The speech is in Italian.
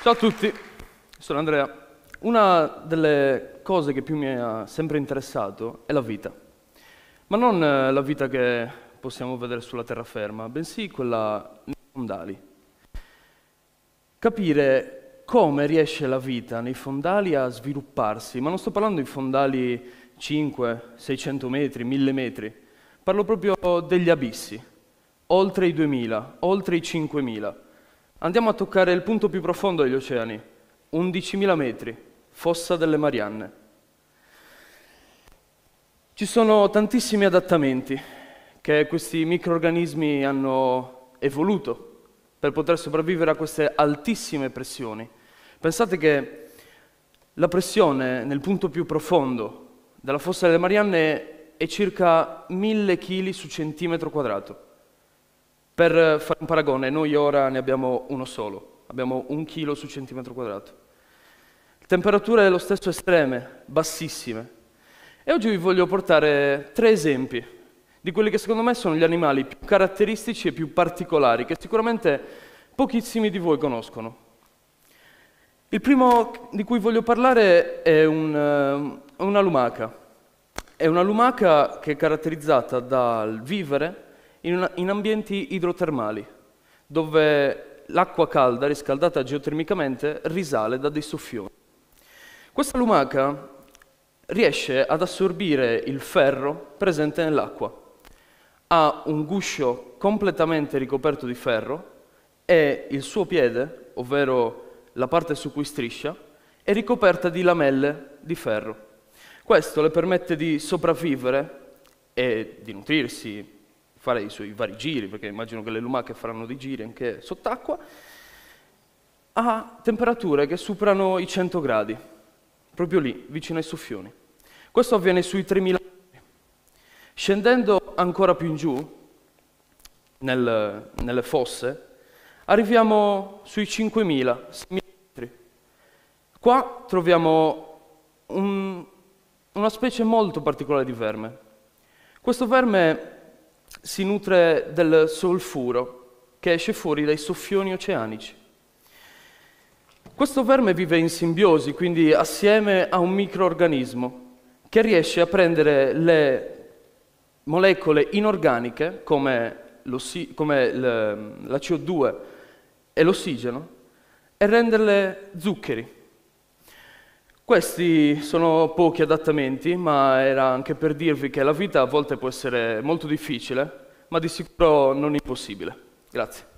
Ciao a tutti, sono Andrea. Una delle cose che più mi ha sempre interessato è la vita, ma non eh, la vita che possiamo vedere sulla terraferma, bensì quella nei fondali. Capire come riesce la vita nei fondali a svilupparsi, ma non sto parlando di fondali 5, 600 metri, 1000 metri, parlo proprio degli abissi, oltre i 2000, oltre i 5000 Andiamo a toccare il punto più profondo degli oceani, 11.000 metri, fossa delle Marianne. Ci sono tantissimi adattamenti che questi microorganismi hanno evoluto per poter sopravvivere a queste altissime pressioni. Pensate che la pressione nel punto più profondo della fossa delle Marianne è circa 1000 kg su centimetro quadrato. Per eh, fare un paragone, noi ora ne abbiamo uno solo, abbiamo un chilo su centimetro quadrato. Temperature lo stesso estreme, bassissime. E oggi vi voglio portare tre esempi di quelli che secondo me sono gli animali più caratteristici e più particolari, che sicuramente pochissimi di voi conoscono. Il primo di cui voglio parlare è un, eh, una lumaca. È una lumaca che è caratterizzata dal vivere, in, una, in ambienti idrotermali, dove l'acqua calda riscaldata geotermicamente risale da dei soffioni. Questa lumaca riesce ad assorbire il ferro presente nell'acqua. Ha un guscio completamente ricoperto di ferro e il suo piede, ovvero la parte su cui striscia, è ricoperta di lamelle di ferro. Questo le permette di sopravvivere e di nutrirsi fare i suoi vari giri, perché immagino che le lumache faranno dei giri anche sott'acqua, a temperature che superano i 100 gradi, proprio lì, vicino ai soffioni. Questo avviene sui 3000 metri. Scendendo ancora più in giù, nel, nelle fosse, arriviamo sui 5.000, 6.000 metri. Qua troviamo un, una specie molto particolare di verme. Questo verme si nutre del solfuro che esce fuori dai soffioni oceanici. Questo verme vive in simbiosi, quindi assieme a un microorganismo che riesce a prendere le molecole inorganiche come, come la CO2 e l'ossigeno e renderle zuccheri. Questi sono pochi adattamenti, ma era anche per dirvi che la vita a volte può essere molto difficile, ma di sicuro non impossibile. Grazie.